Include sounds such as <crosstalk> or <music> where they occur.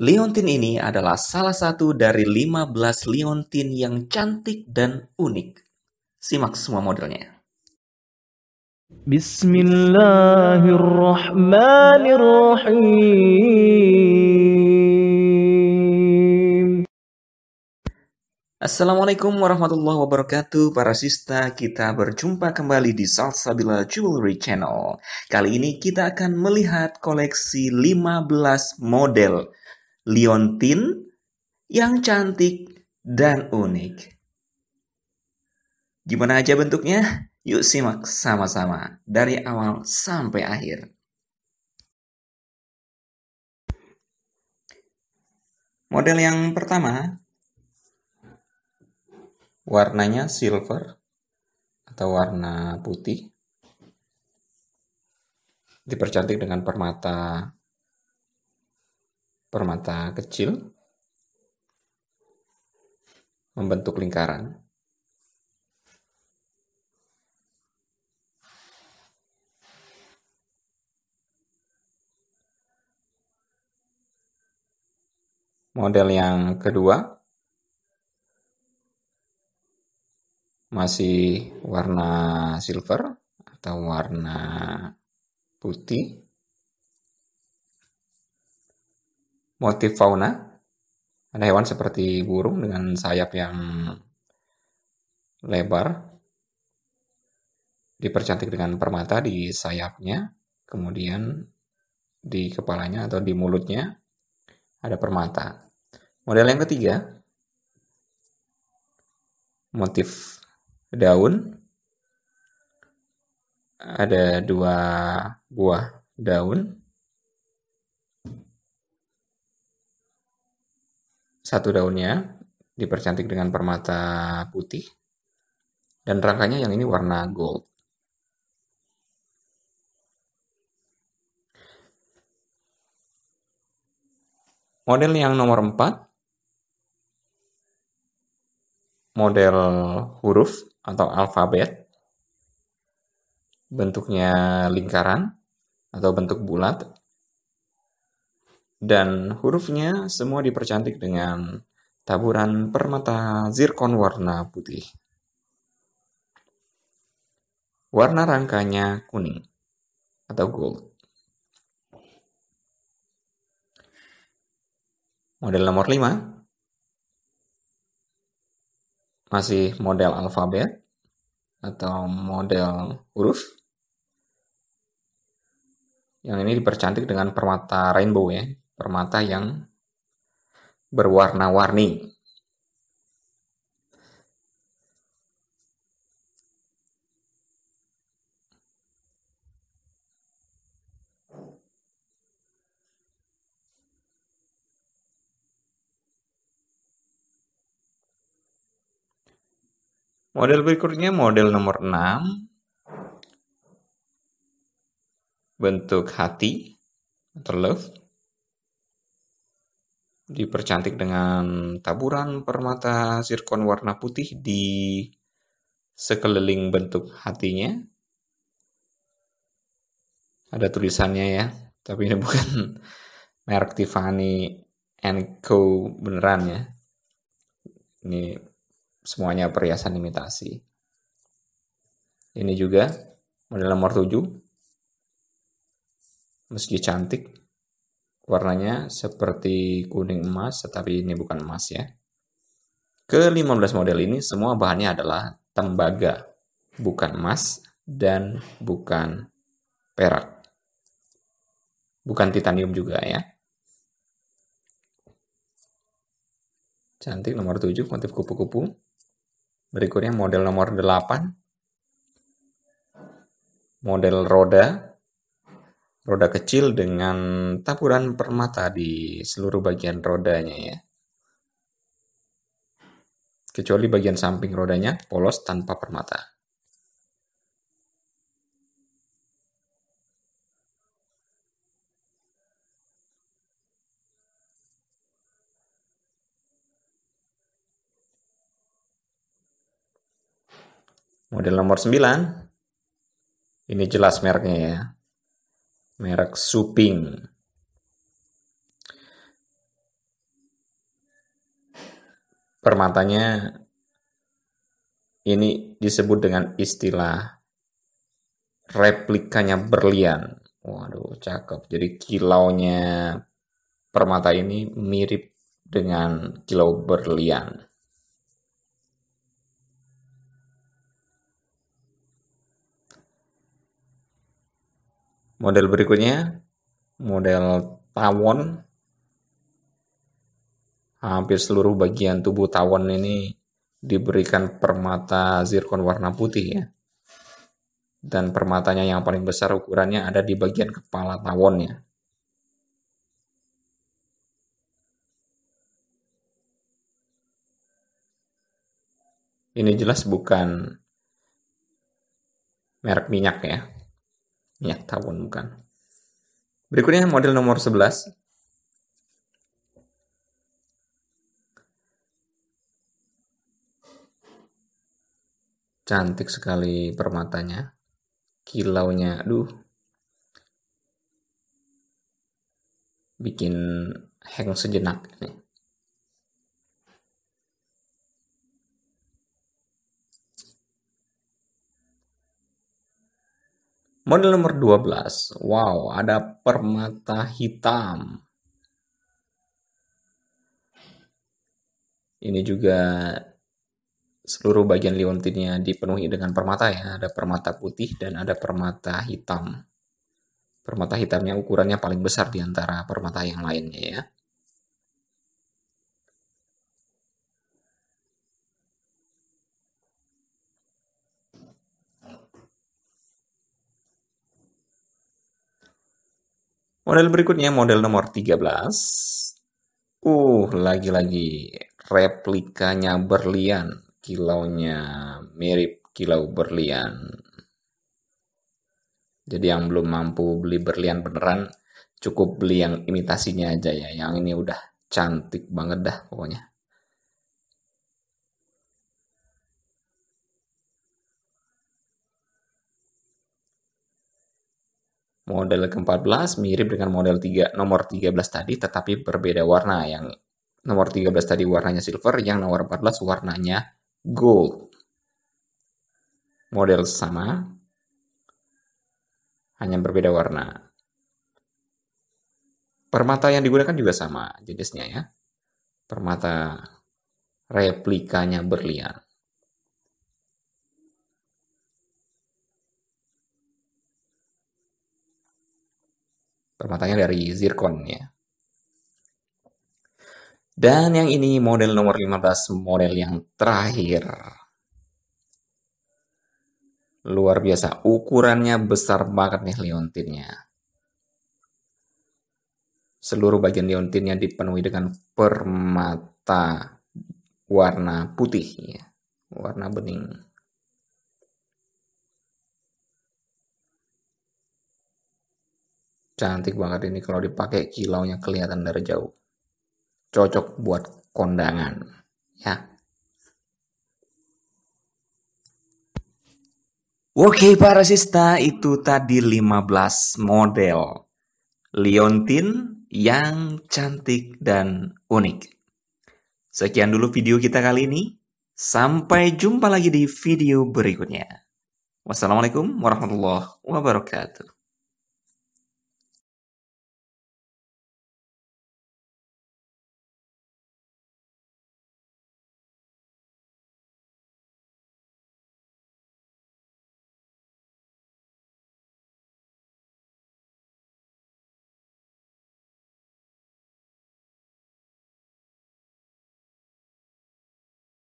Liontin ini adalah salah satu dari 15 liontin yang cantik dan unik. Simak semua modelnya. Bismillahirrahmanirrahim. Assalamualaikum warahmatullahi wabarakatuh para sista kita berjumpa kembali di Salsabila Jewelry Channel Kali ini kita akan melihat koleksi 15 model liontin, yang cantik dan unik. Gimana aja bentuknya? Yuk simak sama-sama dari awal sampai akhir. Model yang pertama warnanya silver atau warna putih dipercantik dengan permata permata kecil membentuk lingkaran. Model yang kedua masih warna silver atau warna putih Motif fauna, ada hewan seperti burung dengan sayap yang lebar, dipercantik dengan permata di sayapnya, kemudian di kepalanya atau di mulutnya ada permata. Model yang ketiga, motif daun. Ada dua buah daun satu daunnya dipercantik dengan permata putih dan rangkanya yang ini warna gold. Model yang nomor 4 model huruf atau alfabet bentuknya lingkaran atau bentuk bulat dan hurufnya semua dipercantik dengan taburan permata zirkon warna putih. Warna rangkanya kuning atau gold. Model nomor 5 masih model alfabet atau model huruf. Yang ini dipercantik dengan permata rainbow ya, permata yang berwarna-warni. Model berikutnya model nomor 6. Bentuk hati atau love dipercantik dengan taburan permata zirkon warna putih di sekeliling bentuk hatinya. Ada tulisannya ya, tapi ini <laughs> bukan merek Tiffany Co beneran ya. Ini semuanya perhiasan imitasi. Ini juga model nomor 7. Meski cantik, Warnanya seperti kuning emas, tetapi ini bukan emas ya. Ke-15 model ini semua bahannya adalah tembaga, bukan emas dan bukan perak. Bukan titanium juga ya. Cantik nomor 7 motif kupu-kupu. Berikutnya model nomor 8. Model roda roda kecil dengan taburan permata di seluruh bagian rodanya ya. Kecuali bagian samping rodanya polos tanpa permata. Model nomor 9. Ini jelas mereknya ya merek Suping. Permatanya ini disebut dengan istilah replikanya berlian. Waduh, cakep. Jadi kilaunya permata ini mirip dengan kilau berlian. Model berikutnya, model tawon. Hampir seluruh bagian tubuh tawon ini diberikan permata zirkon warna putih ya. Dan permatanya yang paling besar ukurannya ada di bagian kepala tawonnya. Ini jelas bukan merek minyak ya minyak tawon bukan. Berikutnya model nomor 11. Cantik sekali permatanya. Kilaunya, aduh. Bikin hang sejenak nih. Model nomor 12. Wow, ada permata hitam. Ini juga seluruh bagian liontinnya dipenuhi dengan permata ya. Ada permata putih dan ada permata hitam. Permata hitamnya ukurannya paling besar di antara permata yang lainnya ya. Model berikutnya model nomor 13. Uh, lagi-lagi replikanya berlian. Kilaunya mirip kilau berlian. Jadi yang belum mampu beli berlian beneran cukup beli yang imitasinya aja ya. Yang ini udah cantik banget dah pokoknya. Model ke-14 mirip dengan model 3, nomor 13 tadi tetapi berbeda warna. Yang nomor 13 tadi warnanya silver, yang nomor 14 warnanya gold. Model sama, hanya berbeda warna. Permata yang digunakan juga sama jenisnya ya. Permata replikanya berlian. Permatanya dari zircon ya. Dan yang ini model nomor 15, model yang terakhir. Luar biasa, ukurannya besar banget nih leontinnya. Seluruh bagian leontinnya dipenuhi dengan permata warna putih, ya. warna bening. Cantik banget ini kalau dipakai kilaunya kelihatan dari jauh. Cocok buat kondangan. Ya. Oke para sista itu tadi 15 model liontin yang cantik dan unik. Sekian dulu video kita kali ini. Sampai jumpa lagi di video berikutnya. Wassalamualaikum warahmatullahi wabarakatuh.